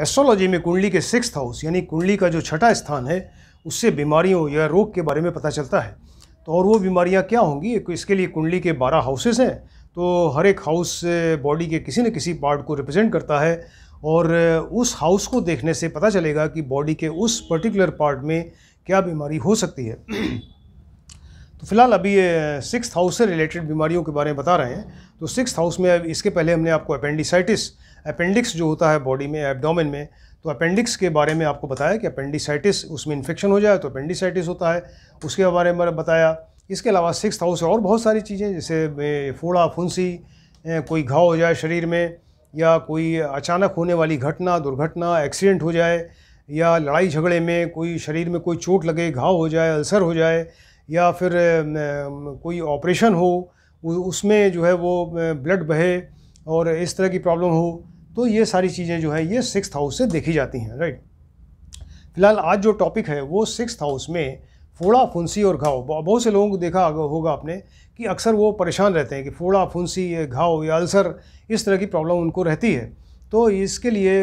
astrology में कुंडली के सिक्स हाउस यानी कुंडली का जो छठा स्थान है उससे बीमारियों या रोग के बारे में पता चलता है तो और वो बीमारियाँ क्या होंगी तो इसके लिए कुंडली के बारह हाउसेस हैं तो हर एक हाउस बॉडी eh, के किसी न किसी पार्ट को रिप्रेजेंट करता है और eh, उस हाउस को देखने से पता चलेगा कि बॉडी के उस पर्टिकुलर पार्ट में क्या बीमारी हो सकती है तो फिलहाल अभी ये सिक्स हाउस से रिलेटेड बीमारियों के बारे में बता रहे हैं तो सिक्स हाउस में इसके पहले हमने आपको अपेंडिसाइटिस अपेंडिक्स जो होता है बॉडी में एबडोमिन में तो अपेंडिक्स के बारे में आपको बताया कि अपेंडिसाइटिस उसमें इन्फेक्शन हो जाए तो अपेंडिसाइटिस होता है उसके बारे में बताया इसके अलावा सिक्स हाउस और बहुत सारी चीज़ें जैसे फोड़ा फुंसी कोई घाव हो जाए शरीर में या कोई अचानक होने वाली घटना दुर्घटना एक्सीडेंट हो जाए या लड़ाई झगड़े में कोई शरीर में कोई चोट लगे घाव हो जाए अल्सर हो जाए या फिर कोई ऑपरेशन हो उसमें जो है वो ब्लड बहे और इस तरह की प्रॉब्लम हो तो ये सारी चीज़ें जो है ये सिक्स हाउस से देखी जाती हैं राइट फिलहाल आज जो टॉपिक है वो सिक्स हाउस में फोड़ा फुंसी और घाव बहुत से लोगों को देखा होगा आपने कि अक्सर वो परेशान रहते हैं कि फोड़ा फुंसी घाव या अल्सर इस तरह की प्रॉब्लम उनको रहती है तो इसके लिए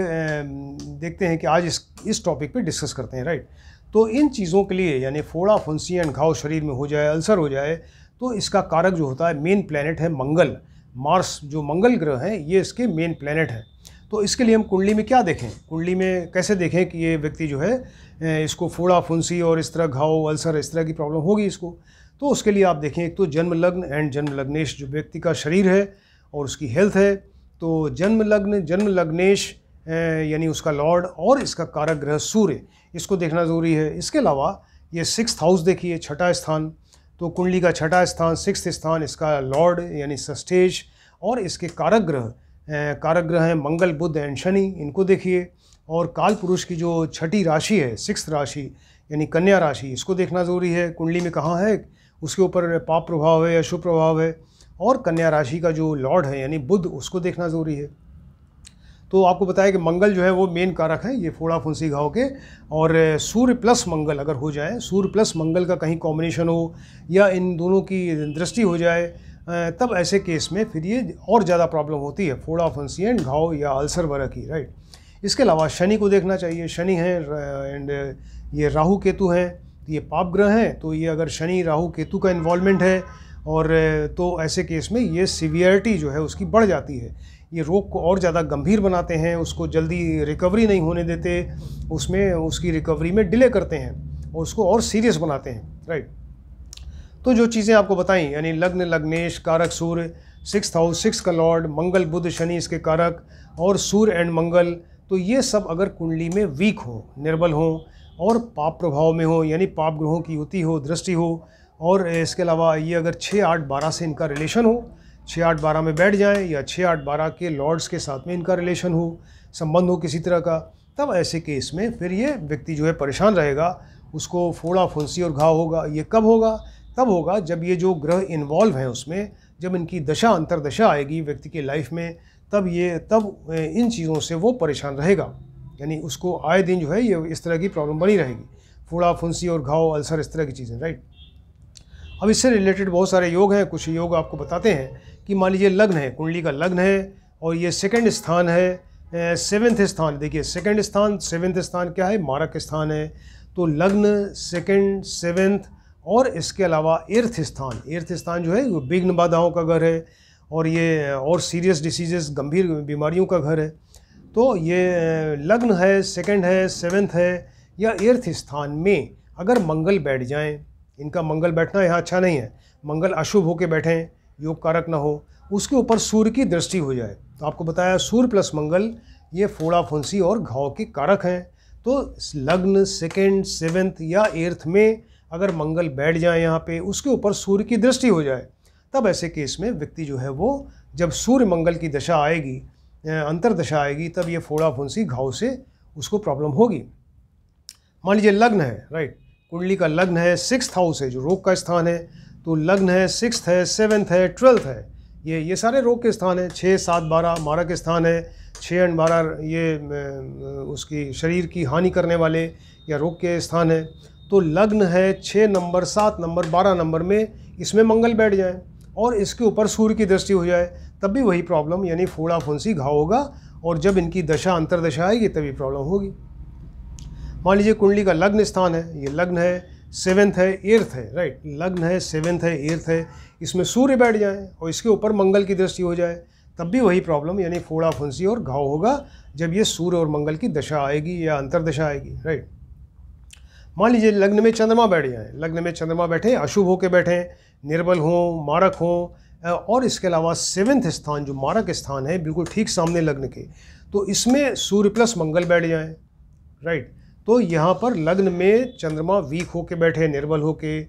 देखते हैं कि आज इस इस टॉपिक पे डिस्कस करते हैं राइट तो इन चीज़ों के लिए यानी फोड़ा फुंसी एंड घाव शरीर में हो जाए अल्सर हो जाए तो इसका कारक जो होता है मेन प्लानट है मंगल मार्स जो मंगल ग्रह हैं ये इसके मेन प्लानट हैं तो इसके लिए हम कुंडली में क्या देखें कुंडली में कैसे देखें कि ये व्यक्ति जो है इसको फोड़ा फुंसी और इस तरह घाव अल्सर इस तरह की प्रॉब्लम होगी इसको तो उसके लिए आप देखें एक तो जन्म लग्न एंड जन्म लग्नेश जो व्यक्ति का शरीर है और उसकी हेल्थ है तो जन्म लग्न जन्म लग्नेश यानी उसका लॉर्ड और इसका कारक ग्रह सूर्य इसको देखना ज़रूरी है इसके अलावा ये सिक्स हाउस देखिए छठा स्थान तो कुंडली का छठा स्थान सिक्स स्थान इसका लॉर्ड यानी सस्टेज और इसके कारक ग्रह कारक ग्रह हैं मंगल बुद्ध एंड शनि इनको देखिए और काल पुरुष की जो छठी राशि है सिक्स राशि यानी कन्या राशि इसको देखना ज़रूरी है कुंडली में कहाँ है उसके ऊपर पाप प्रभाव है या शुभ प्रभाव है और कन्या राशि का जो लॉर्ड है यानी बुद्ध उसको देखना ज़रूरी है तो आपको बताया कि मंगल जो है वो मेन कारक है ये फोड़ा फुंसी घाव के और सूर्य प्लस मंगल अगर हो जाए सूर्य प्लस मंगल का कहीं कॉम्बिनेशन हो या इन दोनों की दृष्टि हो जाए तब ऐसे केस में फिर ये और ज़्यादा प्रॉब्लम होती है फोड़ा फंसियन घाव या अल्सर वगैरह की राइट इसके अलावा शनि को देखना चाहिए शनि है एंड ये राहु केतु है तो ये पाप ग्रह हैं तो ये अगर शनि राहु केतु का इन्वॉल्वमेंट है और तो ऐसे केस में ये सीवियरिटी जो है उसकी बढ़ जाती है ये रोग को और ज़्यादा गंभीर बनाते हैं उसको जल्दी रिकवरी नहीं होने देते उसमें उसकी रिकवरी में डिले करते हैं और उसको और सीरियस बनाते हैं राइट तो जो चीज़ें आपको बताई यानी लग्न लग्नेश कारक सूर्य सिक्स हाउस सिक्स का लॉर्ड मंगल बुध शनि इसके कारक और सूर्य एंड मंगल तो ये सब अगर कुंडली में वीक हो निर्बल हो और पाप प्रभाव में हो यानी पाप ग्रहों की युति हो दृष्टि हो और इसके अलावा ये अगर छः आठ बारह से इनका रिलेशन हो छः आठ बारह में बैठ जाएं या छः आठ बारह के लॉर्ड्स के साथ में इनका रिलेशन हो संबंध हो किसी तरह का तब ऐसे केस में फिर ये व्यक्ति जो है परेशान रहेगा उसको फोड़ा फुंसी और घाव होगा ये कब होगा तब होगा जब ये जो ग्रह इन्वॉल्व हैं उसमें जब इनकी दशा अंतरदशा आएगी व्यक्ति के लाइफ में तब ये तब इन चीज़ों से वो परेशान रहेगा यानी उसको आए दिन जो है ये इस तरह की प्रॉब्लम बनी रहेगी फूड़ा फुंसी और घाव अल्सर इस तरह की चीज़ें राइट अब इससे रिलेटेड बहुत सारे योग हैं कुछ योग आपको बताते हैं कि मान लीजिए लग्न है कुंडली का लग्न है और ये सेकेंड स्थान है सेवेंथ स्थान देखिए सेकेंड स्थान सेवेंथ स्थान क्या है मारक स्थान है तो लग्न सेकेंड सेवेंथ और इसके अलावा इर्थ स्थान इर्थ स्थान जो है वो विघ्न बाधाओं का घर है और ये और सीरियस डिसीजेस गंभीर बीमारियों का घर है तो ये लग्न है सेकंड है सेवन्थ है या इर्थ स्थान में अगर मंगल बैठ जाए इनका मंगल बैठना यहाँ अच्छा नहीं है मंगल अशुभ होके बैठें योग कारक ना हो उसके ऊपर सूर्य की दृष्टि हो जाए तो आपको बताया सूर्य प्लस मंगल ये फोड़ा फुंसी और घाव के कारक हैं तो लग्न सेकेंड सेवेंथ या एर्थ में अगर मंगल बैठ जाए यहाँ पे उसके ऊपर सूर्य की दृष्टि हो जाए तब ऐसे केस में व्यक्ति जो है वो जब सूर्य मंगल की दशा आएगी अंतर दशा आएगी तब ये फोड़ा फुंसी घाव से उसको प्रॉब्लम होगी मान लीजिए लग्न है राइट कुंडली का लग्न है सिक्स हाउस है जो रोग का स्थान है तो लग्न है सिक्स है सेवन्थ है ट्वेल्थ है ये ये सारे रोग के स्थान है छः सात बारह मारक के स्थान है छः एंड बारह ये उसकी शरीर की हानि करने वाले या रोग के स्थान है तो लग्न है छः नंबर सात नंबर बारह नंबर में इसमें मंगल बैठ जाए और इसके ऊपर सूर्य की दृष्टि हो जाए तब भी वही प्रॉब्लम यानी फोड़ा फुंसी घाव होगा और जब इनकी दशा अंतरदशा आएगी तभी प्रॉब्लम होगी मान लीजिए कुंडली का लग्न स्थान है ये लग्न है सेवेंथ है एर्थ है राइट लग्न है सेवेंथ है एर्थ है इसमें सूर्य बैठ जाए और इसके ऊपर मंगल की दृष्टि हो जाए तब भी वही प्रॉब्लम यानी फोड़ा फुंसी और घाव होगा जब ये सूर्य और मंगल की दशा आएगी या अंतरदशा आएगी राइट मान लीजिए लग्न में चंद्रमा बैठ जाए लग्न में चंद्रमा बैठे अशुभ होके बैठे निर्बल हो मारक हों और इसके अलावा सेवेंथ स्थान जो मारक स्थान है बिल्कुल ठीक सामने लग्न के तो इसमें सूर्य प्लस मंगल बैठ जाए राइट तो यहाँ पर लग्न में चंद्रमा वीक होके बैठे निर्बल होके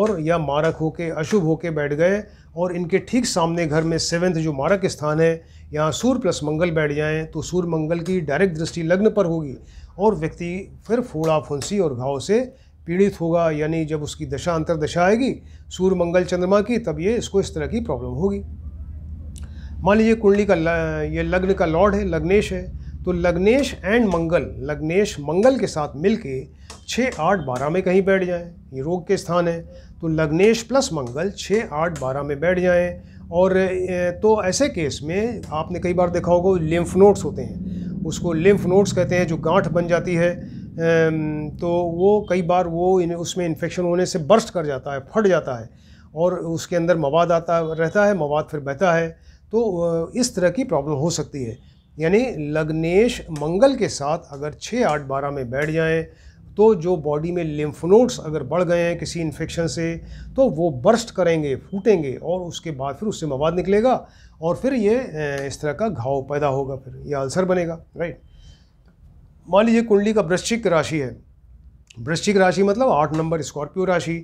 और या मारक होके अशुभ होके बैठ गए और इनके ठीक सामने घर में सेवेंथ जो मारक स्थान है यहाँ सूर्य प्लस मंगल बैठ जाएँ तो सूर्य मंगल की डायरेक्ट दृष्टि लग्न पर होगी और व्यक्ति फिर फोड़ा फुंसी और घाव से पीड़ित होगा यानी जब उसकी दशा दशा आएगी सूर्य मंगल चंद्रमा की तब ये इसको इस तरह की प्रॉब्लम होगी मान लीजिए कुंडली का ये लग्न का लॉर्ड है लग्नेश है तो लग्नेश एंड मंगल लग्नेश मंगल के साथ मिलके छः आठ बारह में कहीं बैठ जाएं ये रोग के स्थान है तो लग्नेश प्लस मंगल छः आठ बारह में बैठ जाएं और तो ऐसे केस में आपने कई बार देखा होगा लिम्फ नोड्स होते हैं उसको लिम्फ नोड्स कहते हैं जो गांठ बन जाती है तो वो कई बार वो इन, उसमें इन्फेक्शन होने से बर्स्ट कर जाता है फट जाता है और उसके अंदर मवाद आता रहता है मवाद फिर बहता है तो इस तरह की प्रॉब्लम हो सकती है यानी लग्नेश मंगल के साथ अगर छः आठ बारह में बैठ जाएँ तो जो बॉडी में लिम्फ नोड्स अगर बढ़ गए हैं किसी इन्फेक्शन से तो वो बर्स्ट करेंगे फूटेंगे और उसके बाद फिर उससे मवाद निकलेगा और फिर ये इस तरह का घाव पैदा होगा फिर ये अल्सर बनेगा राइट मान लीजिए कुंडली का वृश्चिक राशि है वृश्चिक राशि मतलब आठ नंबर स्कॉर्पियो राशि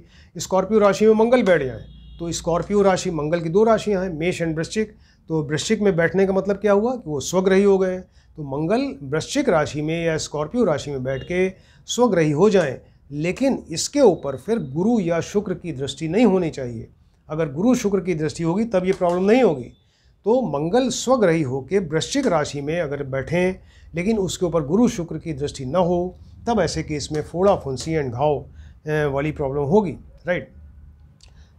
स्कॉर्पियो राशि में मंगल बैठ जाए तो स्कॉर्पियो राशि मंगल की दो राशियाँ हैं मेष एंड वृश्चिक तो वृश्चिक में बैठने का मतलब क्या हुआ कि वो स्वग्रही हो गए तो मंगल वृश्चिक राशि में या स्कॉर्पियो राशि में बैठ के स्वग्रही हो जाएं लेकिन इसके ऊपर फिर गुरु या शुक्र की दृष्टि नहीं होनी चाहिए अगर गुरु शुक्र की दृष्टि होगी तब ये प्रॉब्लम नहीं होगी तो मंगल स्वग्रही होकर वृश्चिक राशि में अगर बैठें लेकिन उसके ऊपर गुरु शुक्र की दृष्टि न हो तब ऐसे केस में फोड़ा फुंसी एंड घाव वाली प्रॉब्लम होगी राइट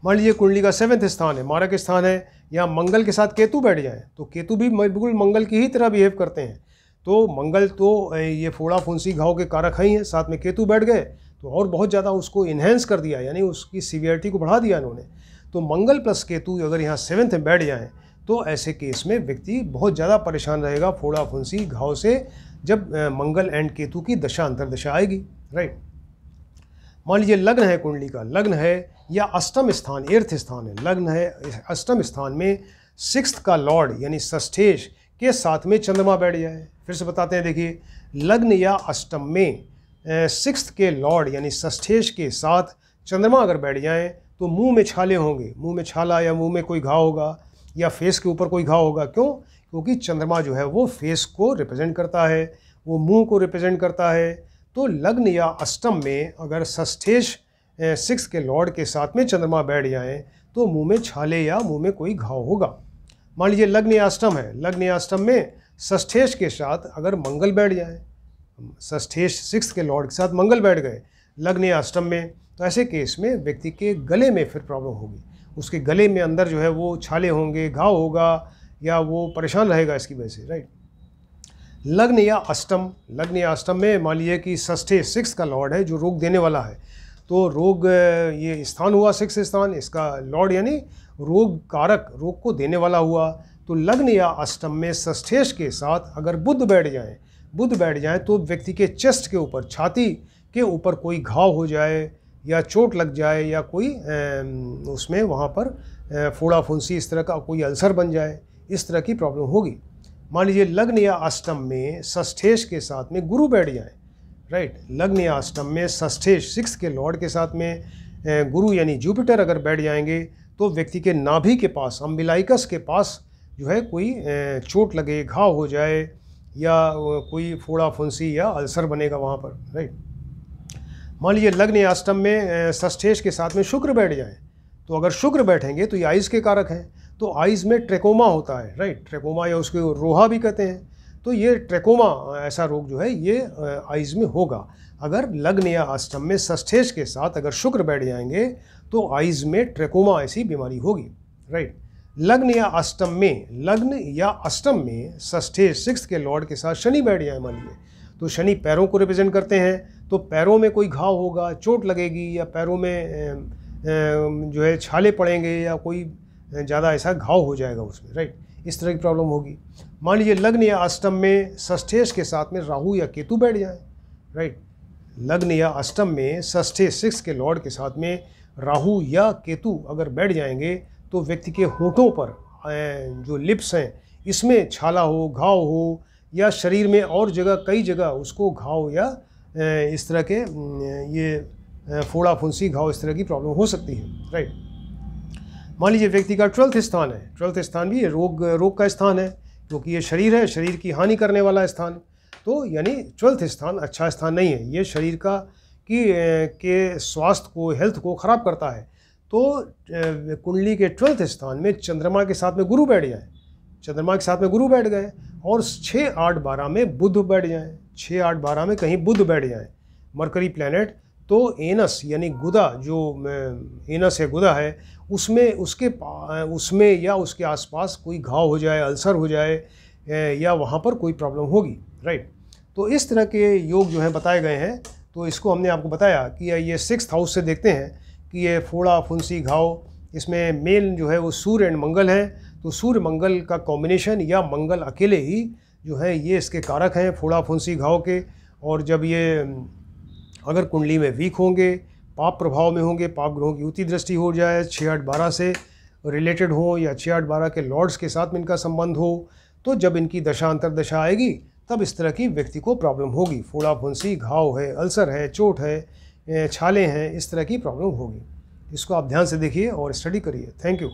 मान लीजिए कुंडली का सेवन्थ स्थान है मारक स्थान है या मंगल के साथ केतु बैठ जाए तो केतु भी बिल्कुल मंगल की ही तरह बिहेव करते हैं तो मंगल तो ये फोड़ा फुंसी घाव के कारक ही हैं साथ में केतु बैठ गए तो और बहुत ज़्यादा उसको इन्हेंस कर दिया यानी उसकी सीवियरिटी को बढ़ा दिया इन्होंने तो मंगल प्लस केतु अगर यहाँ सेवन्थ में बैठ जाएँ तो ऐसे केस में व्यक्ति बहुत ज़्यादा परेशान रहेगा फोड़ा फुंसी घाव से जब मंगल एंड केतु की दशा अंतरदशा आएगी राइट मान लीजिए लग्न है कुंडली का लग्न है या अष्टम स्थान एर्थ स्थान है लग्न है अष्टम स्थान में सिक्स्थ का लॉर्ड यानी सष्ठेश के साथ में चंद्रमा बैठ जाए फिर से बताते हैं देखिए लग्न या अष्टम में सिक्स के लॉर्ड यानी षष्ठेश के साथ चंद्रमा अगर बैठ जाए तो मुंह में छाले होंगे मुंह में छाला या मुंह में कोई घाव होगा या फेस के ऊपर कोई घाव होगा क्यों क्योंकि चंद्रमा जो है वो फेस को रिप्रेजेंट करता है वो मुंह को रिप्रेजेंट करता है तो लग्न या अष्टम में अगर षष्ठेश सिक्स के लॉर्ड के साथ में चंद्रमा बैठ जाएँ तो मुंह में छाले या मुंह में कोई घाव होगा मान लीजिए लग्न आष्टम है लग्न आष्टम में ष्ठेश के साथ अगर मंगल बैठ जाए ष्ठेश सिक्स के लॉर्ड के साथ मंगल बैठ गए लग्न आष्टम में तो ऐसे केस में व्यक्ति के गले में फिर प्रॉब्लम होगी उसके गले में अंदर जो है वो छाले होंगे घाव होगा या वो परेशान रहेगा इसकी वजह से राइट लग्न या अष्टम लग्न या अष्टम में मान लीजिए कि ष्ठे सिक्स का लॉर्ड है जो रोग देने वाला है तो रोग ये स्थान हुआ सिक्स स्थान इसका लॉर्ड यानी रोग कारक रोग को देने वाला हुआ तो लग्न या अष्टम में षष्ठेश के साथ अगर बुद्ध बैठ जाए बुद्ध बैठ जाए तो व्यक्ति के चेस्ट के ऊपर छाती के ऊपर कोई घाव हो जाए या चोट लग जाए या कोई उसमें वहाँ पर फोड़ा फुंसी इस तरह का कोई अल्सर बन जाए इस तरह की प्रॉब्लम होगी मान लीजिए लग्न या अष्टम में षष्ठेश के साथ में गुरु बैठ जाए राइट लग्न या अष्टम में षष्ठेश सिक्स के लॉर्ड के साथ में गुरु यानी जुपिटर अगर बैठ जाएंगे तो व्यक्ति के नाभि के पास अम्बिलाइकस के पास जो है कोई चोट लगे घाव हो जाए या कोई फोड़ा फुंसी या अल्सर बनेगा वहाँ पर राइट मान लीजिए लग्न अष्टम में सष्ठेश के साथ में शुक्र बैठ जाए तो अगर शुक्र बैठेंगे तो ये आइज़ के कारक हैं तो आइज़ में ट्रेकोमा होता है राइट ट्रेकोमा या उसको रोहा भी कहते हैं तो ये ट्रेकोमा ऐसा रोग जो है ये आइज़ में होगा अगर लग्न या अष्टम में षष्ठेश के साथ अगर शुक्र बैठ जाएंगे तो आइज़ में ट्रेकोमा ऐसी बीमारी होगी राइट लग्न या अष्टम में लग्न या अष्टम में षष्ठे सिक्स के लॉर्ड के साथ शनि बैठ जाए मान लीजिए तो शनि पैरों को रिप्रेजेंट करते हैं तो पैरों में कोई घाव होगा चोट लगेगी या पैरों में जो है छाले पड़ेंगे या कोई ज़्यादा ऐसा घाव हो जाएगा उसमें राइट इस तरह की प्रॉब्लम होगी मान लीजिए लग्न या अष्टम में षष्ठेश के साथ में राहु या केतु बैठ जाए राइट लग्न या अष्टम में षष्ठे सिक्स के लॉर्ड के साथ में राहु या केतु अगर बैठ जाएंगे तो व्यक्ति के होठों पर जो लिप्स हैं इसमें छाला हो घाव हो या शरीर में और जगह कई जगह उसको घाव या इस तरह के ये फोड़ा फुंसी घाव इस तरह की प्रॉब्लम हो सकती है राइट मान लीजिए व्यक्ति का ट्वेल्थ स्थान है ट्वेल्थ स्थान भी रोग रोग का स्थान है क्योंकि ये शरीर है शरीर की हानि करने वाला स्थान तो यानी ट्वेल्थ स्थान अच्छा स्थान नहीं है ये शरीर का कि के स्वास्थ्य को हेल्थ को ख़राब करता है तो कुंडली के ट्वेल्थ स्थान में चंद्रमा के साथ में गुरु बैठ जाए चंद्रमा के साथ में गुरु बैठ गए और छः आठ बारह में बुध बैठ जाएँ छः आठ बारह में कहीं बुध बैठ जाएँ मरकरी प्लानट तो एनस यानी गुदा जो एनस है गुदा है उसमें उसके उसमें या उसके आसपास कोई घाव हो जाए अल्सर हो जाए या वहाँ पर कोई प्रॉब्लम होगी राइट तो इस तरह के योग जो हैं बताए गए हैं तो इसको हमने आपको बताया कि ये सिक्स हाउस से देखते हैं कि ये फोड़ा फुंसी घाव इसमें मेन जो है वो सूर्य एंड मंगल है तो सूर्य मंगल का कॉम्बिनेशन या मंगल अकेले ही जो है ये इसके कारक हैं फोड़ा फुंसी घाव के और जब ये अगर कुंडली में वीक होंगे पाप प्रभाव में होंगे पाप ग्रहों की युति दृष्टि हो जाए छः आठ बारह से रिलेटेड हो या छः आठ बारह के लॉर्ड्स के साथ में इनका संबंध हो तो जब इनकी दशा दशा आएगी तब इस तरह की व्यक्ति को प्रॉब्लम होगी फोड़ा फुंसी घाव है अल्सर है चोट है छाले हैं इस तरह की प्रॉब्लम होगी इसको आप ध्यान से देखिए और स्टडी करिए थैंक यू